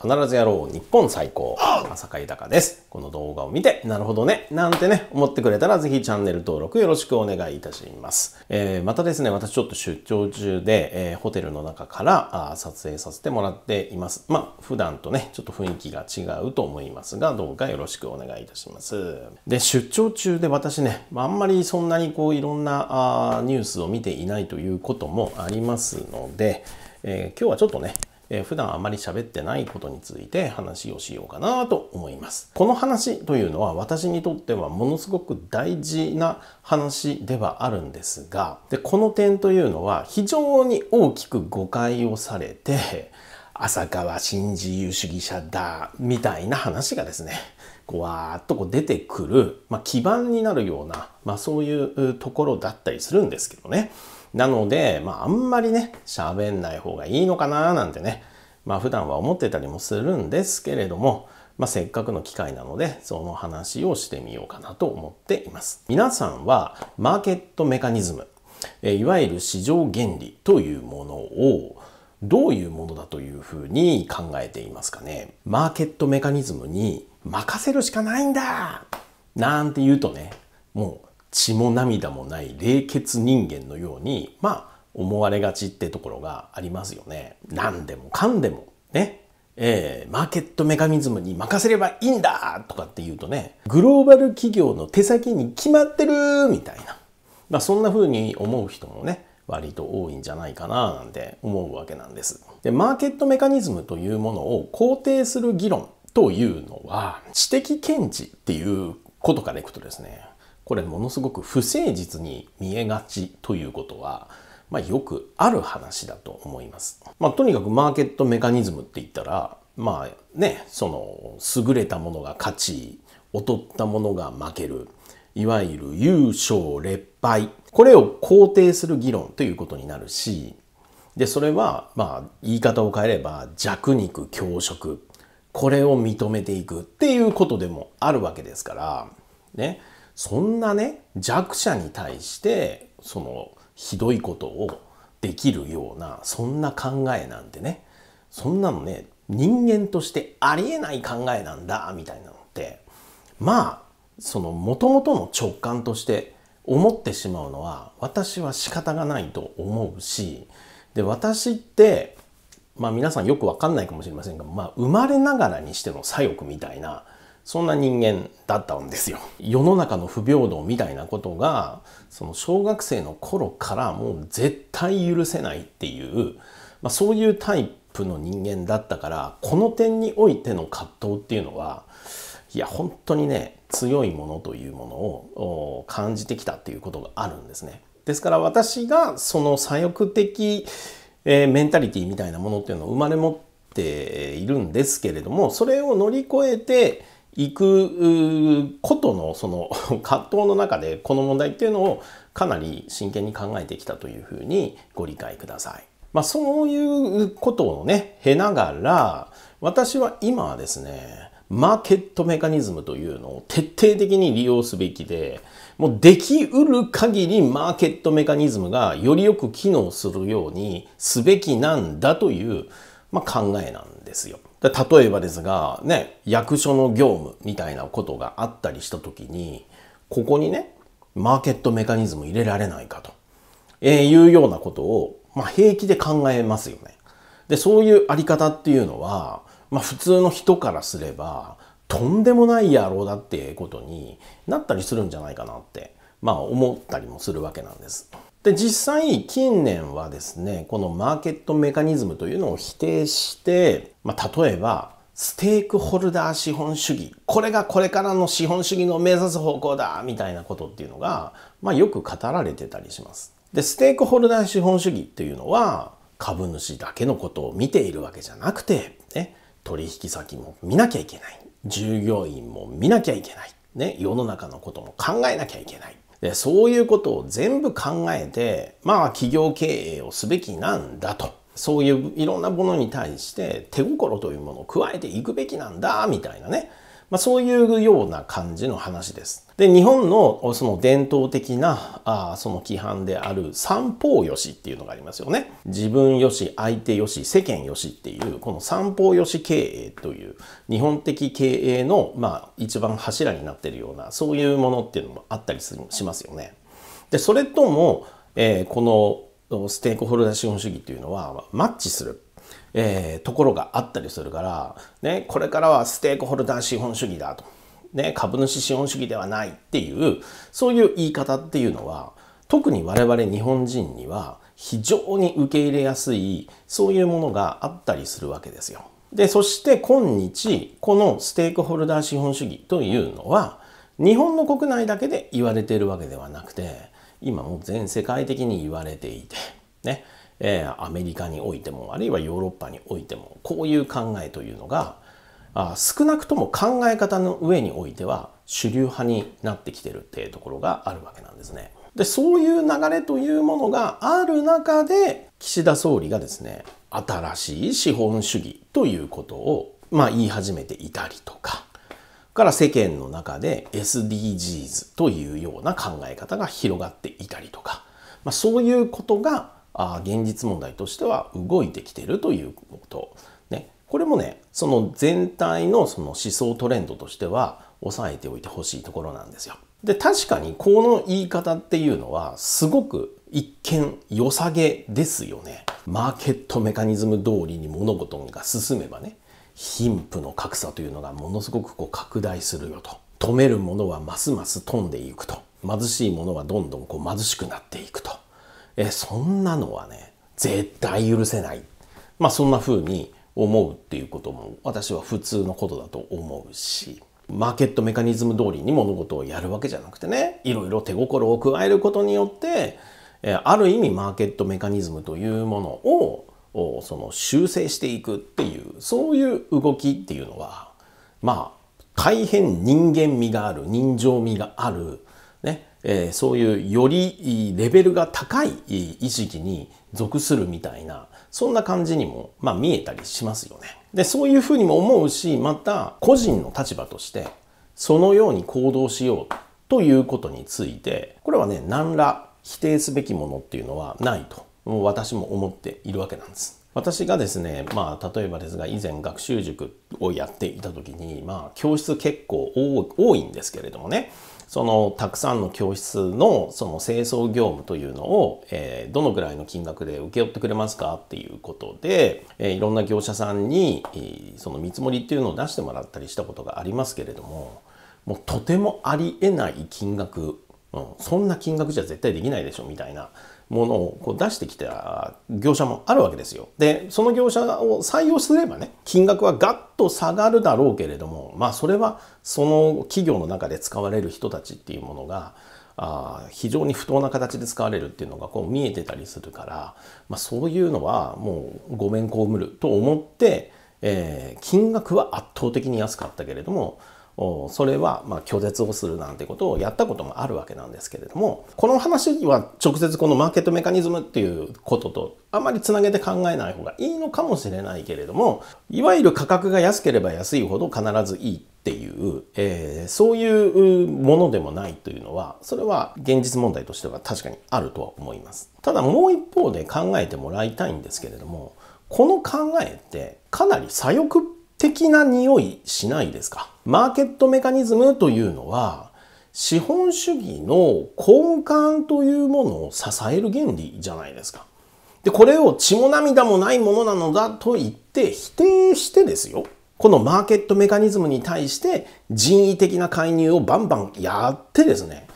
必ずやろう日本最高浅香豊ですこの動画を見てなるほどねなんてね思ってくれたらぜひチャンネル登録よろしくお願いいたします、えー、またですね私ちょっと出張中で、えー、ホテルの中からあ撮影させてもらっていますまあ普段とねちょっと雰囲気が違うと思いますがどうかよろしくお願いいたしますで出張中で私ねあんまりそんなにこういろんなあニュースを見ていないということもありますので、えー、今日はちょっとねえー、普段あまり喋ってないことについて話をしようかなと思います。この話というのは私にとってはものすごく大事な話ではあるんですが、でこの点というのは非常に大きく誤解をされて、浅川新自由主義者だ、みたいな話がですね、こうわーっとこう出てくる、まあ、基盤になるような、まあ、そういうところだったりするんですけどね。なので、まあ、あんまりね、喋んない方がいいのかななんてね、まあ、普段は思ってたりもするんですけれども、まあ、せっかくの機会なので、その話をしてみようかなと思っています。皆さんは、マーケットメカニズム、えいわゆる市場原理というものを、どういうものだというふうに考えていますかね。マーケットメカニズムに任せるしかないんだなんて言うとね、もう血も涙もない冷血人間のようにまあ思われがちってところがありますよね。何でもかんでもね、えー、マーケットメカニズムに任せればいいんだとかっていうとねグローバル企業の手先に決まってるみたいな、まあ、そんな風に思う人もね割と多いんじゃないかななんて思うわけなんです。でマーケットメカニズムというものを肯定する議論というのは知的検知っていうことからいくとですねこれものすごく不誠実に見えがちということは、まあ、よくある話だと思います。まあ、とにかくマーケットメカニズムって言ったら、まあね、その優れたものが勝ち、劣ったものが負ける、いわゆる優勝劣敗、これを肯定する議論ということになるし、で、それは、まあ、言い方を変えれば、弱肉強食、これを認めていくっていうことでもあるわけですから、ね、そんなね弱者に対してそのひどいことをできるようなそんな考えなんてねそんなのね人間としてありえない考えなんだみたいなのってまあその元々の直感として思ってしまうのは私は仕方がないと思うしで私ってまあ皆さんよくわかんないかもしれませんが、まあ、生まれながらにしての左翼みたいなそんな人間だったんですよ。世の中の不平等みたいなことが、その小学生の頃からもう絶対許せないっていう、まあ、そういうタイプの人間だったから、この点においての葛藤っていうのは、いや、本当にね、強いものというものを感じてきたっていうことがあるんですね。ですから私がその左翼的、えー、メンタリティみたいなものっていうのを生まれ持っているんですけれども、それを乗り越えて、いくことのその 葛藤の中でこの問題っていうのをかなり真剣に考えてきたというふうにご理解ください。まあ、そういうことをね経ながら私は今はですねマーケットメカニズムというのを徹底的に利用すべきで、もうできうる限りマーケットメカニズムがよりよく機能するようにすべきなんだという、まあ、考えなんですよ。例えばですが、ね、役所の業務みたいなことがあったりした時に、ここにね、マーケットメカニズム入れられないかと、えー、いうようなことを、まあ、平気で考えますよね。で、そういうあり方っていうのは、まあ、普通の人からすれば、とんでもない野郎だってことになったりするんじゃないかなって、まあ、思ったりもするわけなんです。で、実際近年はですね、このマーケットメカニズムというのを否定して、まあ、例えば、ステークホルダー資本主義。これがこれからの資本主義の目指す方向だみたいなことっていうのが、まあ、よく語られてたりします。で、ステークホルダー資本主義っていうのは、株主だけのことを見ているわけじゃなくて、ね、取引先も見なきゃいけない。従業員も見なきゃいけない。ね、世の中のことも考えなきゃいけない。でそういうことを全部考えてまあ企業経営をすべきなんだとそういういろんなものに対して手心というものを加えていくべきなんだみたいなねまあ、そういうような感じの話です。で、日本のその伝統的な、あその規範である三方よしっていうのがありますよね。自分よし、相手よし、世間よしっていう、この三方よし経営という、日本的経営の、まあ、一番柱になってるような、そういうものっていうのもあったりしますよね。で、それとも、えー、このステークホルダー資本主義というのはマッチするえー、ところがあったりするから、ね、これからはステークホルダー資本主義だと、ね、株主資本主義ではないっていうそういう言い方っていうのは特に我々日本人には非常に受け入れやすいそういうものがあったりするわけですよ。でそして今日このステークホルダー資本主義というのは日本の国内だけで言われているわけではなくて今も全世界的に言われていてねえー、アメリカにおいてもあるいはヨーロッパにおいてもこういう考えというのがあ少なくとも考え方の上においては主流派になってきてるっていうところがあるわけなんですね。でそういう流れというものがある中で岸田総理がですね新しい資本主義ということを、まあ、言い始めていたりとかから世間の中で SDGs というような考え方が広がっていたりとか、まあ、そういうことがあ現実問題としては動いてきてるということ。ね、これもね、その全体のその思想トレンドとしては抑えておいてほしいところなんですよ。で、確かにこの言い方っていうのはすごく一見良さげですよね。マーケットメカニズム通りに物事が進めばね、貧富の格差というのがものすごくこう拡大するよと。止めるものはますます飛んでいくと。貧しいものはどんどんこう貧しくなっていくと。え、そんなのはね、絶対許せない。まあそんな風に思うっていうことも私は普通のことだと思うし、マーケットメカニズム通りに物事をやるわけじゃなくてね、いろいろ手心を加えることによって、えある意味マーケットメカニズムというものをその修正していくっていうそういう動きっていうのはまあ大変人間味がある人情味があるえー、そういうよりレベルが高い意識に属するみたいな、そんな感じにも、まあ、見えたりしますよね。で、そういうふうにも思うし、また個人の立場として、そのように行動しようということについて、これはね、何ら否定すべきものっていうのはないと、もう私も思っているわけなんです。私がですね、まあ、例えばですが、以前学習塾をやっていた時に、まあ、教室結構多いんですけれどもね、そのたくさんの教室のその清掃業務というのを、えー、どのぐらいの金額で請け負ってくれますかっていうことで、えー、いろんな業者さんに、えー、その見積もりっていうのを出してもらったりしたことがありますけれども、もうとてもありえない金額、うん、そんな金額じゃ絶対できないでしょみたいなものをこう出してきた業者もあるわけですよ。で、その業者を採用すればね、金額はガッと下がるだろうけれども、まあそれはその企業の中で使われる人たちっていうものが、あ非常に不当な形で使われるっていうのがこう見えてたりするから、まあ、そういうのはもうごめん被ると思って、えー、金額は圧倒的に安かったけれどもそれはま拒絶をするなんてことをやったこともあるわけなんですけれどもこの話は直接このマーケットメカニズムっていうこととあまりつなげて考えない方がいいのかもしれないけれどもいわゆる価格が安ければ安いほど必ずいいっていう、えー、そういうものでもないというのはそれは現実問題としては確かにあるとは思いますただもう一方で考えてもらいたいんですけれどもこの考えってかなり左翼っ的な匂いしないですかマーケットメカニズムというのは資本主義の根幹というものを支える原理じゃないですか。で、これを血も涙もないものなのだと言って否定してですよ。このマーケットメカニズムに対して人為的な介入をバンバンやってですね、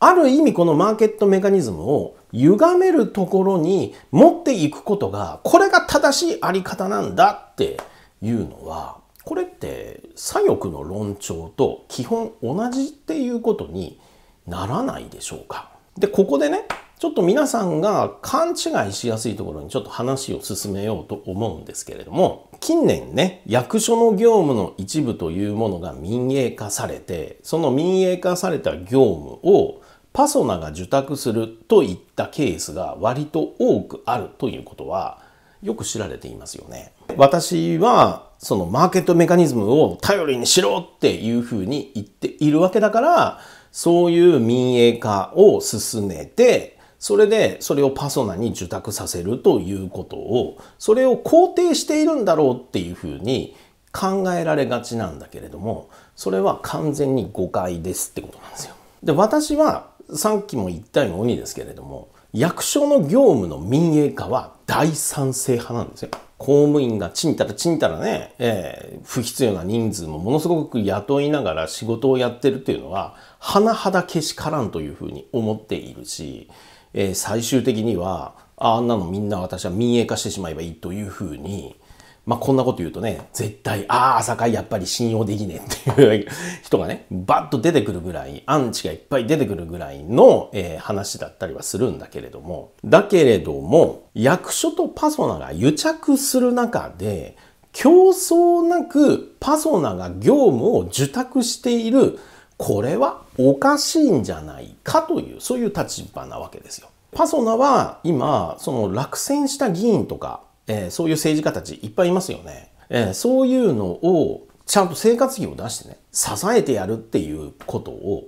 ある意味このマーケットメカニズムを歪めるところに持っていくことが、これが正しいあり方なんだっていうのは、これって左翼の論調と基本同じっていうことにならないでしょうか。で、ここでね、ちょっと皆さんが勘違いしやすいところにちょっと話を進めようと思うんですけれども、近年ね、役所の業務の一部というものが民営化されて、その民営化された業務をパソナが受託するといったケースが割と多くあるということはよく知られていますよね。私はそのマーケットメカニズムを頼りにしろっていうふうに言っているわけだから、そういう民営化を進めて、それでそれをパソナに受託させるということを、それを肯定しているんだろうっていうふうに考えられがちなんだけれども、それは完全に誤解ですってことなんですよ。で、私はさっきも言ったようにですけれども、役所の業務の民営化は大賛成派なんですよ。公務員がちんたらちんたらね、えー、不必要な人数もものすごく雇いながら仕事をやってるっていうのは、甚だけしからんというふうに思っているし、えー、最終的には、あんなのみんな私は民営化してしまえばいいというふうに、まあ、こんなこと言うとね、絶対、ああ、朝会やっぱり信用できねえっていう 人がね、バッと出てくるぐらい、アンチがいっぱい出てくるぐらいの、えー、話だったりはするんだけれども、だけれども、役所とパソナが癒着する中で、競争なくパソナが業務を受託している、これはおかしいんじゃないかという、そういう立場なわけですよ。パソナは今、その落選した議員とか、えー、そういう政治家たちいっぱいいますよね。えー、そういうのをちゃんと生活費を出してね、支えてやるっていうことを、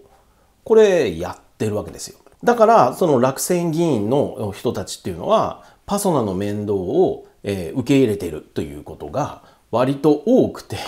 これやってるわけですよ。だから、その落選議員の人たちっていうのは、パソナの面倒を、えー、受け入れてるということが割と多くて、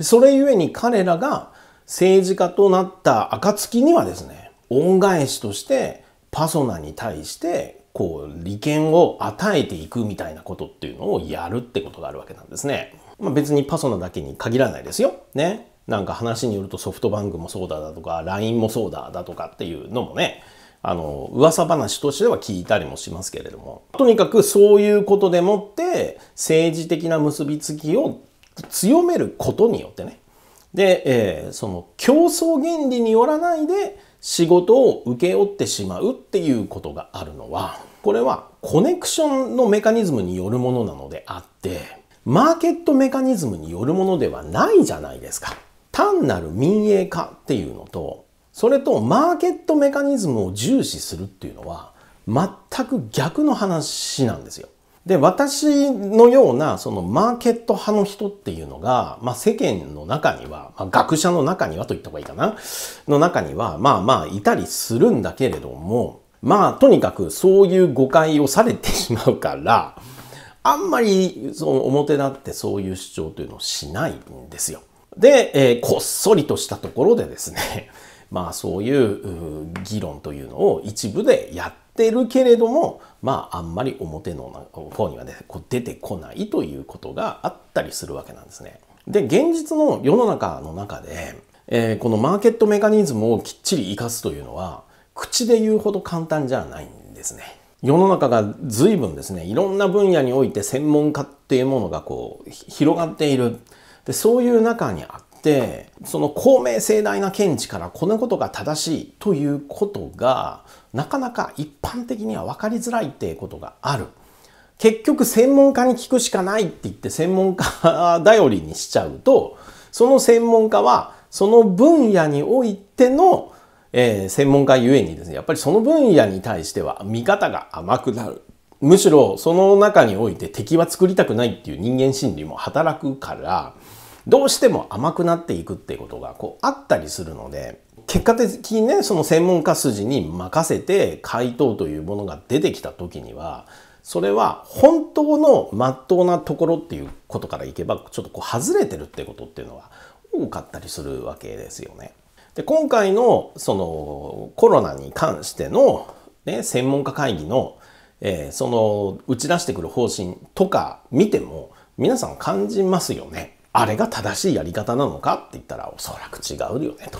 それゆえに彼らが政治家となった暁にはですね、恩返しとしてパソナに対してこう利権を与えていくみたいなことっていうのをやるってことがあるわけなんですね。まあ、別にパソナだけに限らないですよ。ね。なんか話によるとソフトバンクもそうだだとか LINE もそうだだとかっていうのもねあの噂話としては聞いたりもしますけれどもとにかくそういうことでもって政治的な結びつきを強めることによってねで、えー、その競争原理によらないで仕事を請け負ってしまうっていうことがあるのは、これはコネクションのメカニズムによるものなのであって、マーケットメカニズムによるものではないじゃないですか。単なる民営化っていうのと、それとマーケットメカニズムを重視するっていうのは、全く逆の話なんですよ。で、私のような、そのマーケット派の人っていうのが、まあ世間の中には、まあ学者の中にはと言った方がいいかな、の中には、まあまあいたりするんだけれども、まあとにかくそういう誤解をされてしまうから、あんまりその表立ってそういう主張というのをしないんですよ。で、えー、こっそりとしたところでですね、まあそういう議論というのを一部でやってってるけれども、まあ、あんまり表の方には、ね、こう出てこないということがあったりするわけなんですね。で、現実の世の中の中で、えー、このマーケットメカニズムをきっちり活かすというのは、口で言うほど簡単じゃないんですね。世の中が随分ですね、いろんな分野において専門家っていうものがこう、広がっている。で、そういう中にあって、その公明正大な見地からこんなことが正しいということが、なかなか一般的には分かりづらいっていうことがある。結局専門家に聞くしかないって言って専門家頼りにしちゃうと、その専門家はその分野においての、えー、専門家ゆえにですね、やっぱりその分野に対しては見方が甘くなる。むしろその中において敵は作りたくないっていう人間心理も働くから、どうしても甘くなっていくっていうことがこうあったりするので、結果的にね、その専門家筋に任せて回答というものが出てきた時には、それは本当の真っ当なところっていうことからいけば、ちょっとこう外れてるってことっていうのは多かったりするわけですよね。で、今回のそのコロナに関してのね、専門家会議の、えー、その打ち出してくる方針とか見ても皆さん感じますよね。あれが正しいやり方なのかって言ったらおそらく違うよねと。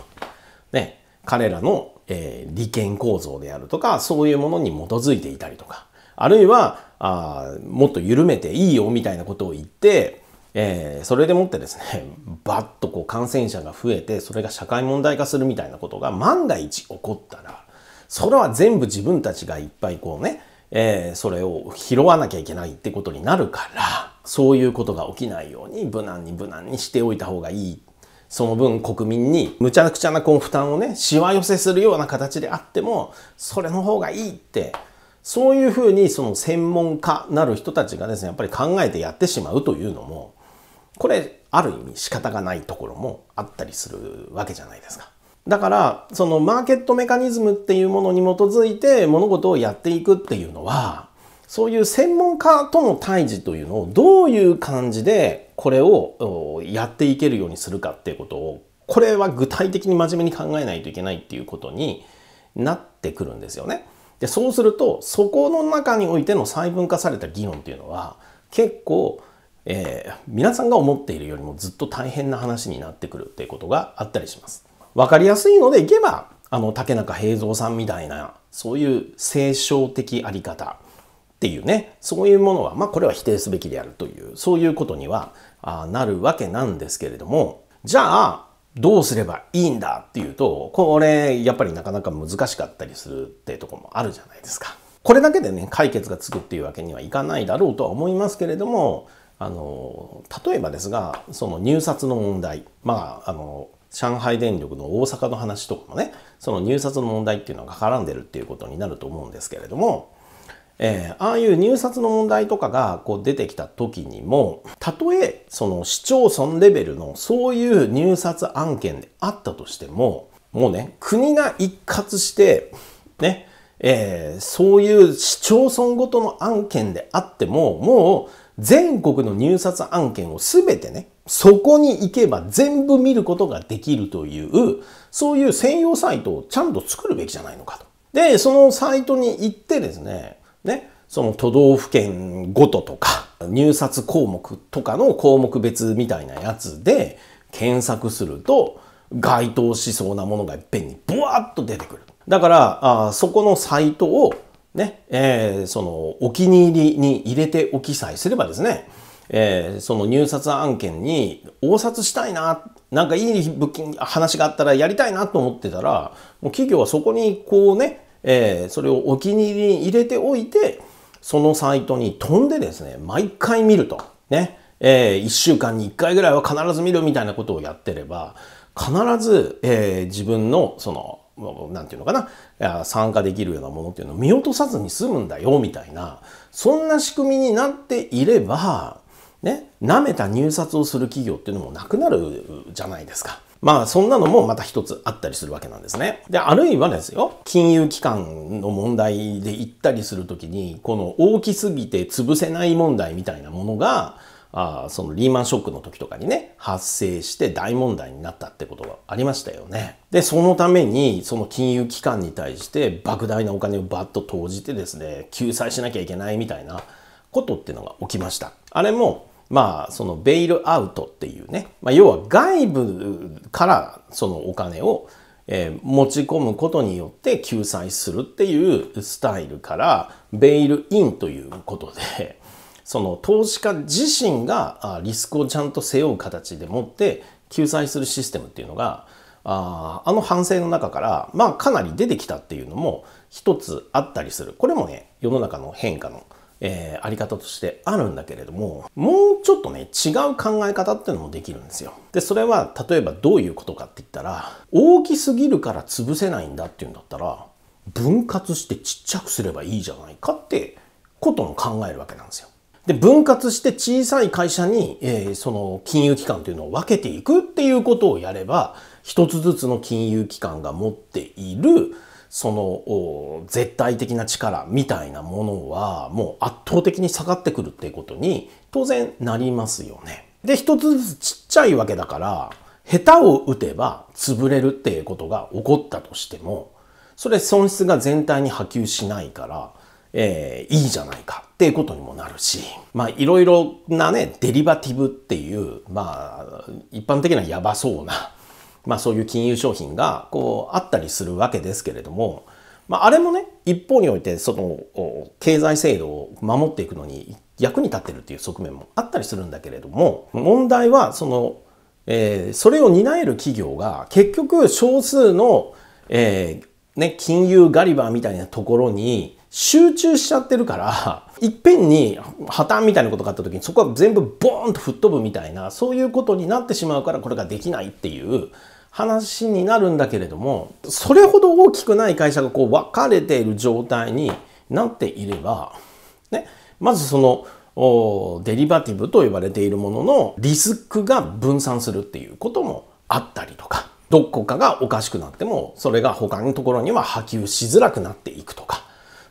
ね、彼らの、えー、利権構造であるとか、そういうものに基づいていたりとか、あるいは、あもっと緩めていいよみたいなことを言って、えー、それでもってですね、バッとこう感染者が増えて、それが社会問題化するみたいなことが万が一起こったら、それは全部自分たちがいっぱいこうね、えー、それを拾わなきゃいけないってことになるから、そういうことが起きないように無難に無難にしておいた方がいいっその分国民にむちゃくちゃなこの負担をねしわ寄せするような形であってもそれの方がいいってそういうふうにその専門家なる人たちがですねやっぱり考えてやってしまうというのもこれある意味仕方がないところもあったりするわけじゃないですか。だからそのマーケットメカニズムっていうものに基づいて物事をやっていくっていうのはそういう専門家との対峙というのをどういう感じでこれをやっていけるようにするかっていうことをこれは具体的に真面目に考えないといけないっていうことになってくるんですよね。でそうするとそこの中においての細分化された議論っていうのは結構、えー、皆さんが思っているよりもずっと大変な話になってくるっていうことがあったりします。分かりやすいのでいけばあの竹中平蔵さんみたいなそういう清少的あり方っていうね、そういうものは、まあこれは否定すべきであるという、そういうことにはなるわけなんですけれども、じゃあ、どうすればいいんだっていうと、これ、やっぱりなかなか難しかったりするってとこもあるじゃないですか。これだけでね、解決がつくっていうわけにはいかないだろうとは思いますけれども、あの、例えばですが、その入札の問題、まあ、あの、上海電力の大阪の話とかもね、その入札の問題っていうのが絡んでるっていうことになると思うんですけれども、えー、ああいう入札の問題とかがこう出てきた時にも、たとえその市町村レベルのそういう入札案件であったとしても、もうね、国が一括して、ね、えー、そういう市町村ごとの案件であっても、もう全国の入札案件を全てね、そこに行けば全部見ることができるという、そういう専用サイトをちゃんと作るべきじゃないのかと。で、そのサイトに行ってですね、ね、その都道府県ごととか、入札項目とかの項目別みたいなやつで検索すると、該当しそうなものがいっぺんにブワーッと出てくる。だから、あそこのサイトをね、えー、そのお気に入りに入れておきさえすればですね、えー、その入札案件に応札したいな、なんかいい物件、話があったらやりたいなと思ってたら、もう企業はそこにこうね、えー、それをお気に入りに入れておいて、そのサイトに飛んでですね、毎回見ると。ね。えー、1週間に1回ぐらいは必ず見るみたいなことをやってれば、必ず、えー、自分の、その、なんていうのかな、参加できるようなものっていうのを見落とさずに済むんだよ、みたいな、そんな仕組みになっていれば、ね、舐めた入札をする企業っていうのもなくなるじゃないですか。まあそんなのもまた一つあったりするわけなんですね。で、あるいはですよ、金融機関の問題で行ったりするときに、この大きすぎて潰せない問題みたいなものが、あそのリーマンショックの時とかにね、発生して大問題になったってことがありましたよね。で、そのために、その金融機関に対して莫大なお金をバッと投じてですね、救済しなきゃいけないみたいなことっていうのが起きました。あれも、まあ、そのベイルアウトっていうね、まあ、要は外部からそのお金を、えー、持ち込むことによって救済するっていうスタイルからベイルインということで その投資家自身がリスクをちゃんと背負う形でもって救済するシステムっていうのがああの反省の中から、まあ、かなり出てきたっていうのも一つあったりするこれもね世の中の変化のえー、あり方としてあるんだけれども、もうちょっとね、違う考え方っていうのもできるんですよ。で、それは、例えばどういうことかって言ったら、大きすぎるから潰せないんだっていうんだったら、分割してちっちゃくすればいいじゃないかってことも考えるわけなんですよ。で、分割して小さい会社に、えー、その金融機関というのを分けていくっていうことをやれば、一つずつの金融機関が持っているその絶対的な力みたいなものはもう圧倒的に下がってくるっていうことに当然なりますよね。で一つずつちっちゃいわけだから下手を打てば潰れるっていうことが起こったとしてもそれ損失が全体に波及しないから、えー、いいじゃないかっていうことにもなるしまあいろいろなねデリバティブっていうまあ一般的なやばそうなまあそういう金融商品がこうあったりするわけですけれども、まああれもね、一方においてその経済制度を守っていくのに役に立ってるっていう側面もあったりするんだけれども、問題はその、えー、それを担える企業が結局少数の、えー、ね、金融ガリバーみたいなところに集中しちゃってるから、いっぺんに破綻みたいなことがあった時にそこは全部ボーンと吹っ飛ぶみたいな、そういうことになってしまうからこれができないっていう、話になるんだけれども、それほど大きくない会社がこう分かれている状態になっていれば、ね、まずその、デリバティブと呼ばれているもののリスクが分散するっていうこともあったりとか、どこかがおかしくなっても、それが他のところには波及しづらくなっていくとか、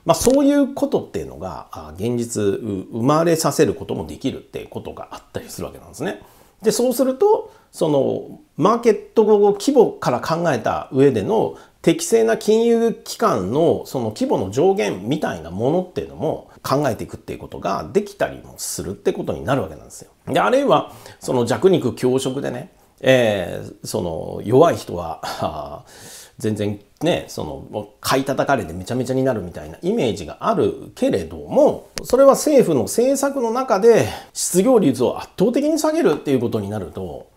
まあ、そういうことっていうのが現実生まれさせることもできるってことがあったりするわけなんですね。でそうするとそのマーケット規模から考えた上での適正な金融機関のその規模の上限みたいなものっていうのも考えていくっていうことができたりもするってことになるわけなんですよ。であるいはその弱肉強食でね、えー、その弱い人は 全然ね、その、買い叩かれてめちゃめちゃになるみたいなイメージがあるけれども、それは政府の政策の中で失業率を圧倒的に下げるっていうことになると、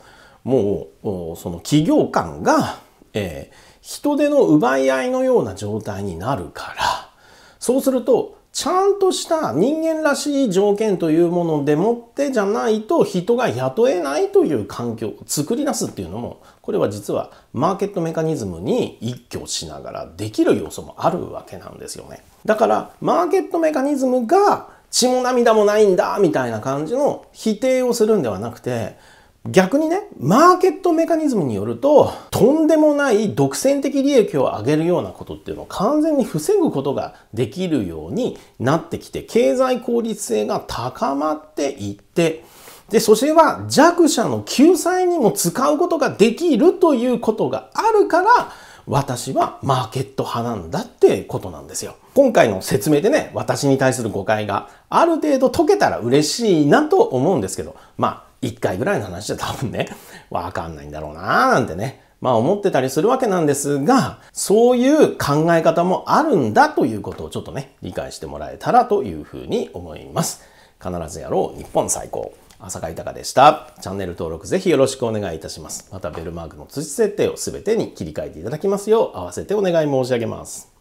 もうその企業間が、えー、人手の奪い合いのような状態になるからそうするとちゃんとした人間らしい条件というものでもってじゃないと人が雇えないという環境を作り出すっていうのもこれは実はマーケットメカニズムに一挙しながらできる要素もあるわけなんですよね。だからマーケットメカニズムが血も涙もないんだみたいな感じの否定をするんではなくて逆にね、マーケットメカニズムによると、とんでもない独占的利益を上げるようなことっていうのを完全に防ぐことができるようになってきて、経済効率性が高まっていって、で、そしては弱者の救済にも使うことができるということがあるから、私はマーケット派なんだってことなんですよ。今回の説明でね、私に対する誤解がある程度解けたら嬉しいなと思うんですけど、まあ、1回ぐらいの話じゃ多分ね、わかんないんだろうなぁなんてね、まあ思ってたりするわけなんですが、そういう考え方もあるんだということをちょっとね、理解してもらえたらというふうに思います。必ずやろう、日本最高。浅香豊でした。チャンネル登録ぜひよろしくお願いいたします。またベルマークの通知設定を全てに切り替えていただきますよう合わせてお願い申し上げます。